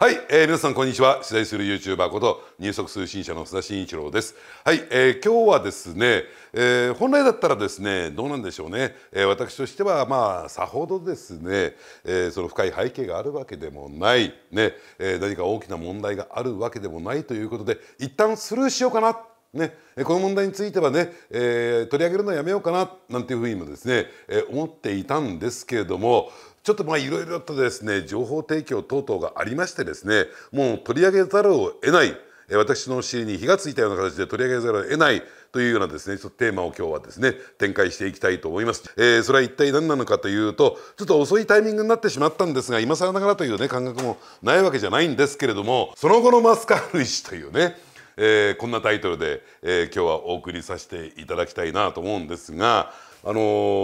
はい、えー、皆さんこんにちは取材する YouTuber こと入足通信社の須田慎一郎ですはい、えー、今日はですね、えー、本来だったらですねどうなんでしょうね、えー、私としてはまあさほどですね、えー、その深い背景があるわけでもないね、えー、何か大きな問題があるわけでもないということで一旦スルーしようかなね、この問題についてはね、えー、取り上げるのはやめようかななんていうふうにもですね、えー、思っていたんですけれどもちょっとまあいろいろとですね情報提供等々がありましてですねもう取り上げざるを得ない私の尻に火がついたような形で取り上げざるを得ないというようなですねちょっとテーマを今日はですね展開していきたいと思います、えー、それは一体何なのかというとちょっと遅いタイミングになってしまったんですが今更ながらというね感覚もないわけじゃないんですけれどもその後のマスカール石というねえー、こんなタイトルで、えー、今日はお送りさせていただきたいなと思うんですがあの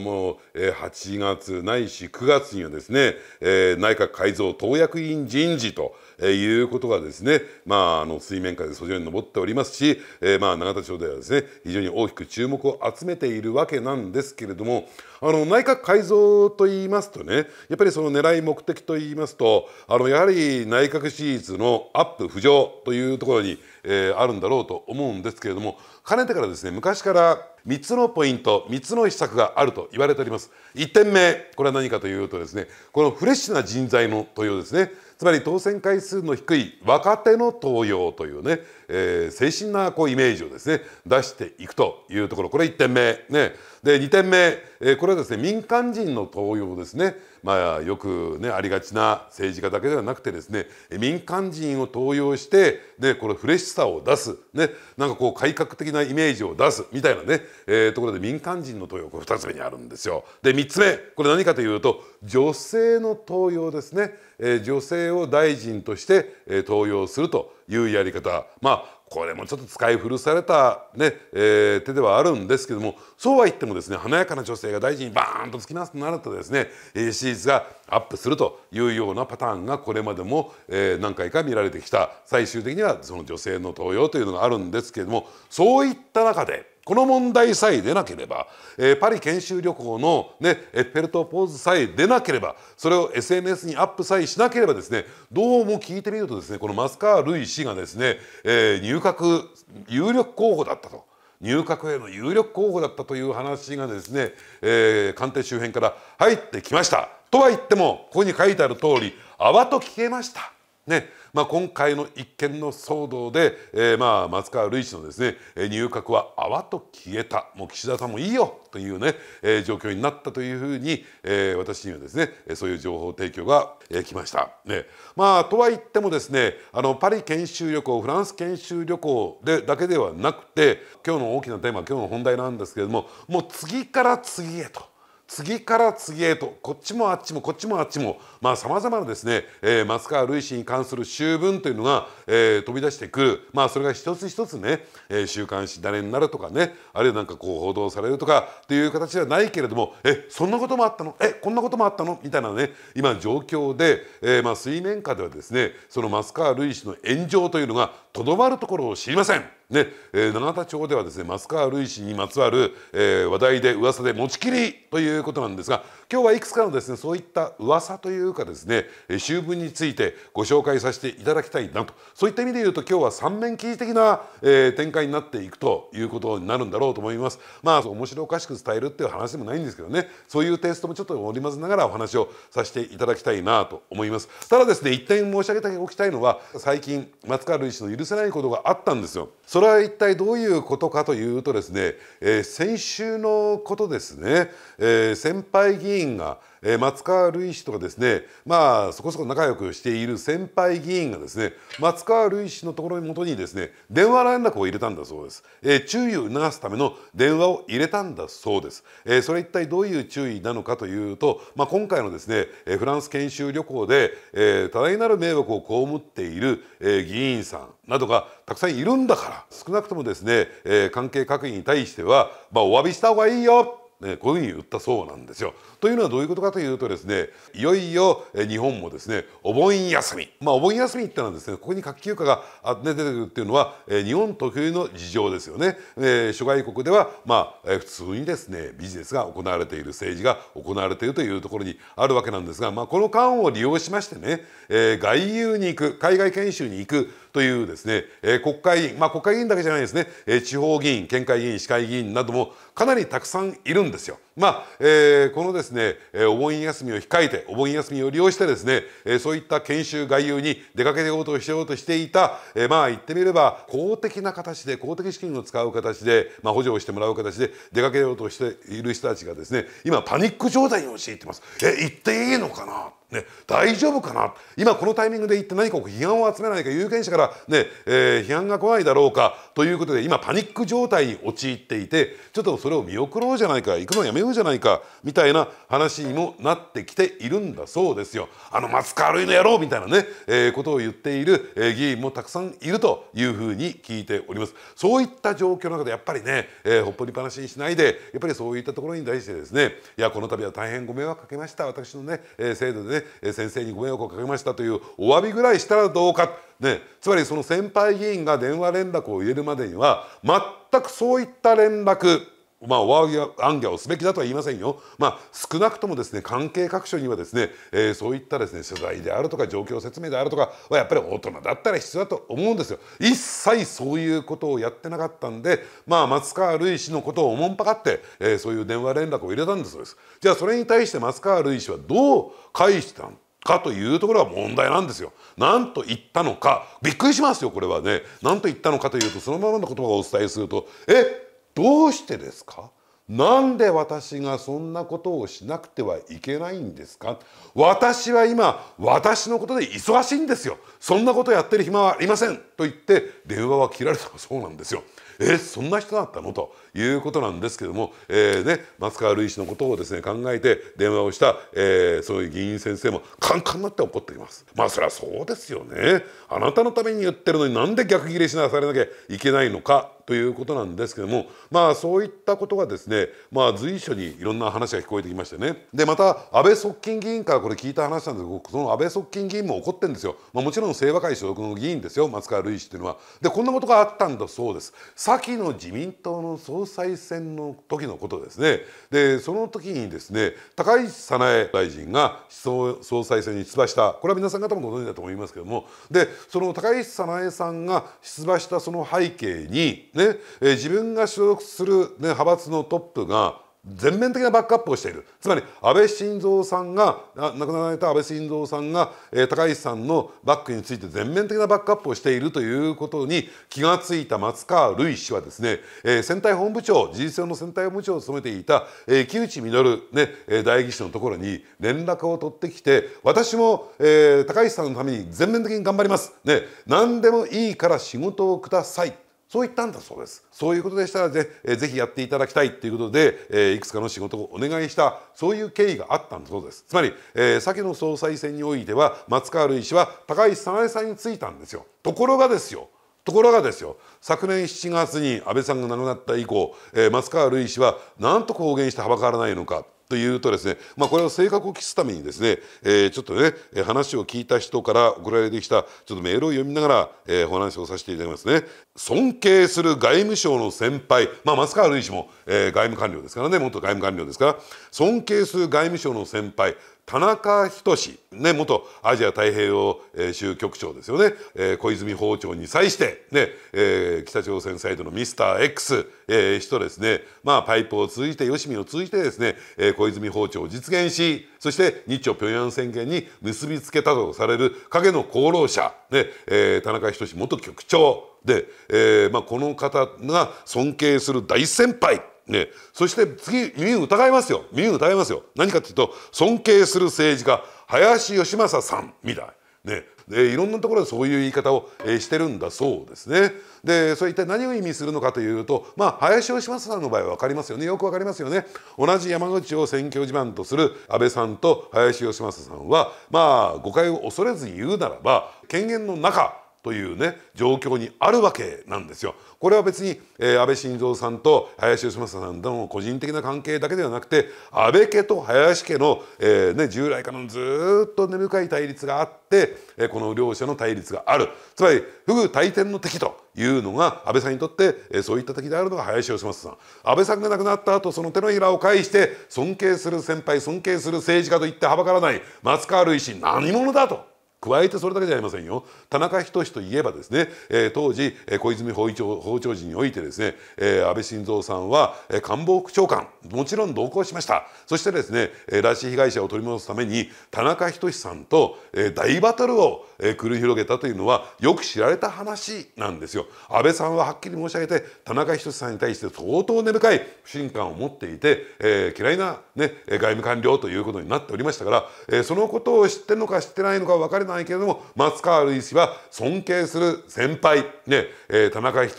もう、えー、8月ないし9月にはですね、えー、内閣改造党役員人事と、えー、いうことがですね、まあ、あの水面下で遡上に上っておりますし、えーまあ、永田町ではですね非常に大きく注目を集めているわけなんですけれどもあの内閣改造といいますとねやっぱりその狙い目的といいますとあのやはり内閣支持率のアップ浮上というところに、えー、あるんだろうと思うんですけれどもかねてからですね昔から3つのポイント3つの施策があると言われております1点目これは何かというとですねこのフレッシュな人材の登用ですねつまり当選回数の低い若手の登用というね、えー、清新なこうイメージをですね出していくというところこれ1点目ねで2点目、えこれはですね民間人の登用ですね、まあ、よく、ね、ありがちな政治家だけではなくてですね民間人を登用して、ね、これフレッシュさを出す、ね、なんかこう改革的なイメージを出すみたいなね、えー、ところで民間人の登用これ2つ目にあるんですよ。で3つ目これ何かというと女性の登用ですね、え女性を大臣として、え登用するというやり方まあこれもちょっと使い古されたね、えー、手ではあるんですけどもそうは言ってもですね華やかな女性が大事にバーンと突き出すとなるとですね支持率がアップするというようなパターンがこれまでも、えー、何回か見られてきた最終的にはその女性の登用というのがあるんですけれどもそういった中でこの問題さえ出なければ、えー、パリ研修旅行の、ね、エッフェル塔ポーズさえ出なければそれを SNS にアップさえしなければですねどうも聞いてみるとですねこのマスカー・ルイ氏がですね、えー、入閣有力候補だったと。入閣への有力候補だったという話がですね、えー、官邸周辺から入ってきました。とは言ってもここに書いてある通り泡と聞けました。ねまあ、今回の一件の騒動で、えー、まあ松川るい氏のですね入閣は泡と消えたもう岸田さんもいいよというね、えー、状況になったというふうに、えー、私にはですねそういう情報提供が、えー、来ました。ねまあ、とは言ってもですねあのパリ研修旅行フランス研修旅行でだけではなくて今日の大きなテーマ今日の本題なんですけれどももう次から次へと。次から次へとこっちもあっちもこっちもあっちもまあさまざまなですね、えー、松川るい氏に関する習文というのが、えー、飛び出してくるまあそれが一つ一つね、えー、週刊誌誰になるとかねあるいはなんかこう報道されるとかっていう形ではないけれどもえそんなこともあったのえこんなこともあったのみたいなね今状況で、えー、まあ水面下ではですねその松川るい氏の炎上というのがとどまるところを知りません。ね、えー、永田町ではですね、松川るいにまつわる、えー、話題で噂で持ちきりということなんですが、今日はいくつかのですねそういった噂というかですね秋分についてご紹介させていただきたいなとそういった意味で言うと今日は三面記事的な、えー、展開になっていくということになるんだろうと思いますまあ面白おかしく伝えるっていう話でもないんですけどねそういうテイストもちょっと織り交ぜながらお話をさせていただきたいなと思いますただですね一点申し上げておきたいのは最近松川るい氏の許せないことがあったんですよそれは一体どういうことかというとですね、えー、先週のことですね、えー、先輩議員議員が、えー、松川るい氏とかですねまあそこそこ仲良くしている先輩議員がですね松川るい氏のところに元にですね電話連絡を入れたんだそうです、えー、注意を促すための電話を入れたんだそうです、えー、それ一体どういう注意なのかというと、まあ、今回のですねフランス研修旅行で、えー、多大なる迷惑を被っている、えー、議員さんなどがたくさんいるんだから少なくともですね、えー、関係各位に対しては、まあ、お詫びした方がいいよね、こういうふうに言ったそうなんですよ。というのはどういうことかというとですねいよいよ日本もですねお盆休みまあお盆休みってのはですねここに核休暇が出てくるっていうのは日本特有の事情ですよね、えー、諸外国ではまあ普通にですねビジネスが行われている政治が行われているというところにあるわけなんですが、まあ、この間を利用しましてね、えー、外遊に行く海外研修に行くというですね、えー、国会議員、まあ、国会議員だけじゃないですね、えー、地方議員県会議員市会議員などもかなりたくさんいるんですよ。まあ、えー、このですね、えー、お盆休みを控えて、お盆休みを利用してですね、えー、そういった研修外遊に出かけようとしようとしていた、えー、まあ言ってみれば公的な形で、公的資金を使う形で、まあ補助をしてもらう形で出かけようとしている人たちがですね、今パニック状態に陥ってます。え、行っていいのかなね、大丈夫かな今このタイミングで言って何か批判を集めないか有権者からね、えー、批判が来ないだろうかということで今パニック状態に陥っていてちょっとそれを見送ろうじゃないか行くのやめようじゃないかみたいな話にもなってきているんだそうですよ。あの松川るいの野郎みたいなね、えー、ことを言っている、え議員もたくさんいるというふうに聞いております。そういった状況の中でやっぱりね、えー、ほっぽりっぱなしにしないでやっぱりそういったところに対してですねいやこの度は大変ご迷惑かけました私のね、えー、制度でねね、え先生にご迷惑をかけましたというお詫びぐらいしたらどうか、ね、つまりその先輩議員が電話連絡を入れるまでには全くそういった連絡まあ、上暗挙をすべきだとは言いませんよ、まあ、少なくともですね関係各所にはですね、えー、そういったですね取材であるとか状況説明であるとかはやっぱり大人だったら必要だと思うんですよ一切そういうことをやってなかったんで、まあ、松川るい氏のことをおもんぱかって、えー、そういう電話連絡を入れたんだそうですじゃあそれに対して松川るい氏はどう返したのかというところは問題なんですよ。なんと言ったのかびっくりしますよこれはね。なんと言ったのかというとそのままの言葉をお伝えすると「えどうしてですかなんで私がそんなことをしなくてはいけないんですか私は今私のことで忙しいんですよそんなことやってる暇はありませんと言って電話は切られたそうなんですよ。えそんな人だったのということなんですけども、えーね、松川るい氏のことをですね考えて電話をした、えー、そういう議員先生もカンカンになって怒っていますまあそれはそうですよねあなたのために言ってるのになんで逆ギレしなされなきゃいけないのかということなんですけどもまあそういったことがですねまあ随所にいろんな話が聞こえてきましてねでまた安倍側近議員からこれ聞いた話なんですけどその安倍側近議員も怒ってんですよ、まあ、もちろん清和会所属の議員ですよ松川るい氏っていうのはでこんなことがあったんだそうです先の自民党の総裁選の時のことですねでその時にですね高市早苗大臣が総裁選に出馬したこれは皆さん方もご存知だと思いますけどもでその高市早苗さんが出馬したその背景にねえ自分が所属する、ね、派閥のトップが全面的なバックアップをしているつまり安倍晋三さんが亡くなられた安倍晋三さんが、えー、高市さんのバックについて全面的なバックアップをしているということに気がついた松川るい氏はですね、えー、選対本部長事実上の選対本部長を務めていた、えー、木内稔、ね、代議士のところに連絡を取ってきて私も、えー、高市さんのために全面的に頑張ります、ね、何でもいいから仕事をくださいそう言ったんだそうです。そういうことでしたらぜぜひやっていただきたいということで、えー、いくつかの仕事をお願いしたそういう経緯があったんだそうです。つまり、えー、先の総裁選においては松川るい氏は高市早苗さんについたんですよ。ところがですよところがですよ昨年7月に安倍さんが亡くなった以降、えー、松川るい氏はなんと公言してはばからないのか。というとですね、まあ、これを性格を期すためにですね、えー、ちょっとね話を聞いた人から送られてきたちょっとメールを読みながら、えー、お話をさせていただきますね尊敬する外務省の先輩、まあ、松川るいも、えー、外務官僚ですからね元外務官僚ですから尊敬する外務省の先輩田中仁ね、元アジア太平洋州局長ですよね、えー、小泉訪朝に際してね、えー、北朝鮮サイドのミスター X、えー、氏とですね、まあ、パイプを通じて吉見を通じてですね、えー、小泉訪朝を実現しそして日朝平壌宣言に結びつけたとされる影の功労者、ねえー、田中仁元局長で、えーまあ、この方が尊敬する大先輩ね、そして次、耳疑いますよ。耳疑いますよ。何かというと、尊敬する政治家、林義正さんみたい。ね、でいろんなところでそういう言い方を、えしてるんだそうですね。でそれ一体何を意味するのかというと、まあ、林芳正さんの場合は分かりますよねよく分かりますよね。同じ山口を選挙自慢とする安倍さんと林芳正さんはまあ誤解を恐れず言うならば権限の中というね状況にあるわけなんですよ。これは別に、えー、安倍晋三さんと林芳正さんとの個人的な関係だけではなくて安倍家と林家の、えー、ね、従来からのずっと根深い対立があって、えー、この両者の対立があるつまり不遇大天の敵というのが安倍さんにとって、えそういった敵であるのが林芳正さん安倍さんが亡くなった後その手のひらを介して尊敬する先輩尊敬する政治家といってはばからない松川るいし何者だと。加えてそれだけじゃありませんよ田中仁といえばですね、えー、当時小泉法庁法庁時においてですね、えー、安倍晋三さんは官房副長官もちろん同行しましたそしてですね拉致被害者を取り戻すために田中仁さんと大バトルを繰り広げたというのはよく知られた話なんですよ安倍さんははっきり申し上げて田中仁さんに対して相当根深い不信感を持っていて、えー、嫌いな、ね、外務官僚ということになっておりましたから、えー、そのことを知ってるのか知ってないのか分かりないけれども松川るい氏は尊敬する先輩、ねえー、田中仁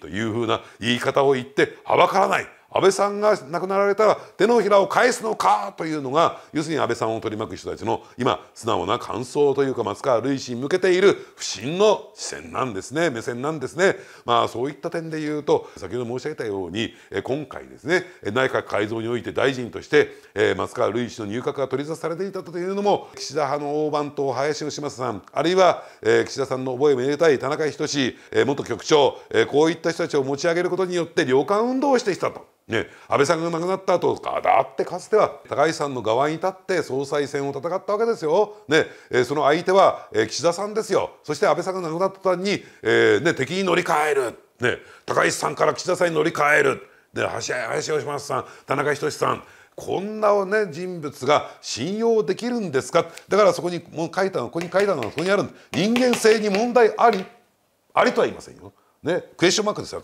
というふうな言い方を言ってはばからない。安倍さんが亡くなられたら手のひらを返すのかというのが要するに安倍さんを取り巻く人たちの今素直な感想というか松川るい氏に向けている不信の視線なんですね目線なんですね。まあそういった点で言うと先ほど申し上げたように今回ですね内閣改造において大臣として松川るい氏の入閣が取り沙汰されていたというのも岸田派の大番頭林芳正さんあるいは岸田さんの覚えめでたい田中仁元局長こういった人たちを持ち上げることによって良官運動をしてきたと。ね、安倍さんが亡くなった後とかだってかつては高市さんの側に立って総裁選を戦ったわけですよ、ねえその相手は、え岸田さんですよそして安倍さんが亡くなった途に、えー、ね、敵に乗り換える、ね、高市さんから岸田さんに乗り換える、ね、林林芳正さん田中仁さんこんな、ね、人物が信用できるんですかだからそこにもう書いたのここに書いたのそこにある人間性に問題ありありとは言いませんよ。ね、クエスチョンマークですよ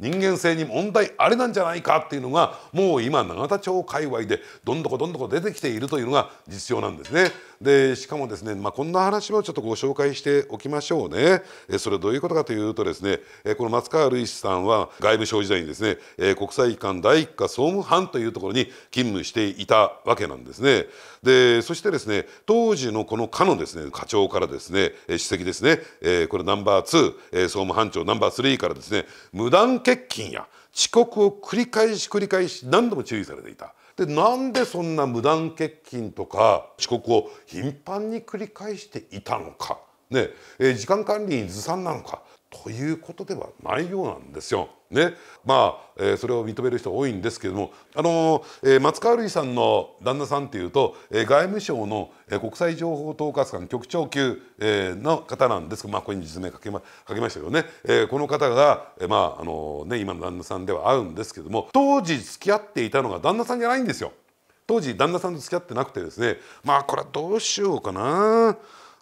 人間性に問題あれなんじゃないかっていうのがもう今永田町界隈でどんどこどんどこ出てきているというのが実情なんですね。でしかもですね、まあ、こんな話もちょっとご紹介しておきましょうね。それどういうことかというとですねこの松川るいさんは外務省時代にですね国際機関第1課総務班というところに勤務していたわけなんですね。でそしてですね当時のこの課のですね課長からですね首席ですねこれナンバー2総務班長ナンバー3からですね無断欠勤や遅刻を繰り返し繰り返し何度も注意されていたでなんでそんな無断欠勤とか遅刻を頻繁に繰り返していたのか、ねえー、時間管理にずさんなのかということではないようなんですよ。ねまあ、えー、それを認める人多いんですけども、あのー、えー、松川るいさんの旦那さんっていうと、えー、外務省の、えー、国際情報統括官局長級、えー、の方なんですけど、まあ、ここに実名かけ,、ま、書きましたけどね、えー、この方が、えーまああのー、ね、今の旦那さんではあうんですけども当時付き合っていたのが旦那さんじゃないんですよ。当時旦那さんと付き合ってなくてですねまあこれはどうしようかな。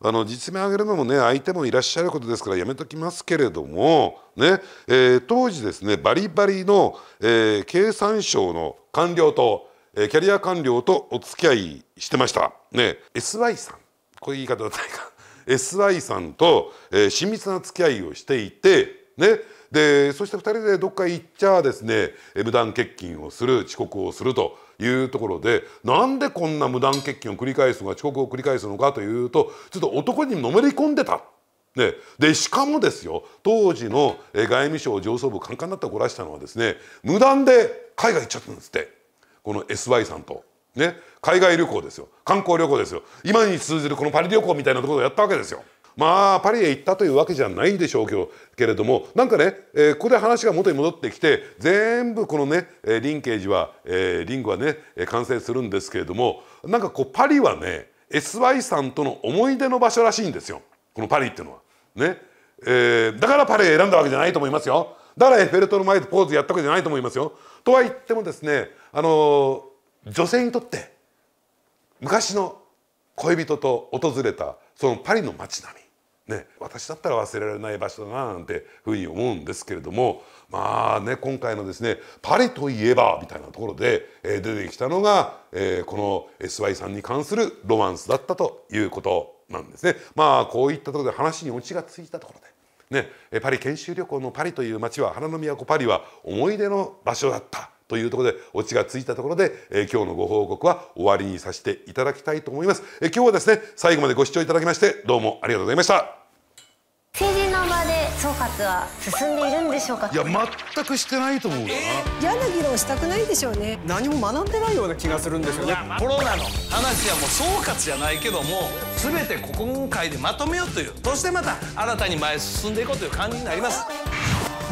あの実名上げるのもね相手もいらっしゃることですからやめときますけれども、ねえー、当時ですねバリバリの、えー、経産省の官僚と、えー、キャリア官僚とお付き合いしてました、ね、SY さんこういう言い方だったか SY さんと、えー、親密な付き合いをしていて、ね、でそして2人でどっか行っちゃですね無断欠勤をする遅刻をすると。いうところでなんでこんな無断欠勤を繰り返すのか遅刻を繰り返すのかというとちょっと男にのめり込んでた。ね、でしかもですよ当時の外務省上層部カンカンだったをらしたのはですね無断で海外行っちゃったんですってこの SY さんと。ね、海外旅行ですよ観光旅行ですよ今に通じるこのパリ旅行みたいなところをやったわけですよ。まあパリへ行ったというわけじゃないんでしょうけけれどもなんかね、えー、ここで話が元に戻ってきて全部このねリンケージは、えー、リングはね完成するんですけれどもなんかこうパリはね SY さんとの思い出の場所らしいんですよこのパリっていうのは。ねえー、だからパリ選んだわけじゃないと思いますよ。だからエッフェル塔の前でポーズやったわけじゃないと思いますよ。とは言ってもですね、あのー、女性にとって昔の恋人と訪れたそのパリの街並みね、私だったら忘れられない場所だななんてふうに思うんですけれどもまあね今回のですねパリといえばみたいなところで、えー、出てきたのが、えー、この SY さんに関するロマンスだったということなんですね。まあこういったところで話にオチがついたところで、ね、パリ研修旅行のパリという街は花の都パリは思い出の場所だった。というところでオチがついたところで、えー、今日のご報告は終わりにさせていただきたいと思います、えー、今日はですね最後までご視聴いただきましてどうもありがとうございました総括は進んでいるんでしょうかいや全くしてないと思うな、嫌な議論したくないでしょうね何も学んでないような気がするんですよねコロナの話はもう総括じゃないけども全て今回でまとめようというそしてまた新たに前進んでいこうという感じになります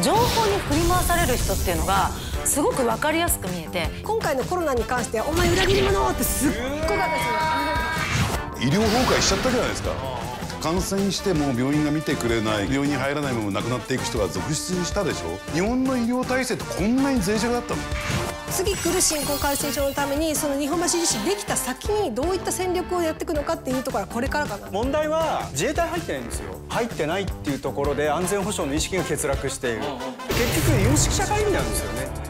情報に振り回される人っていうのがすごく分かりやすく見えて今回のコロナに関して「お前裏切り者!」ってすっごい私医療崩壊しちゃったじゃないですか感染しても病院が見てくれない病院に入らないまま亡くなっていく人が続出したでしょ日本の医療体制ってこんなに脆弱だったの次来る新興感染症のためにその日本橋自身できた先にどういった戦略をやっていくのかっていうところはこれからかな問題は自衛隊入ってないんですよ入ってないっていうところで安全保障の意識が欠落している結局有識者会議なんですよね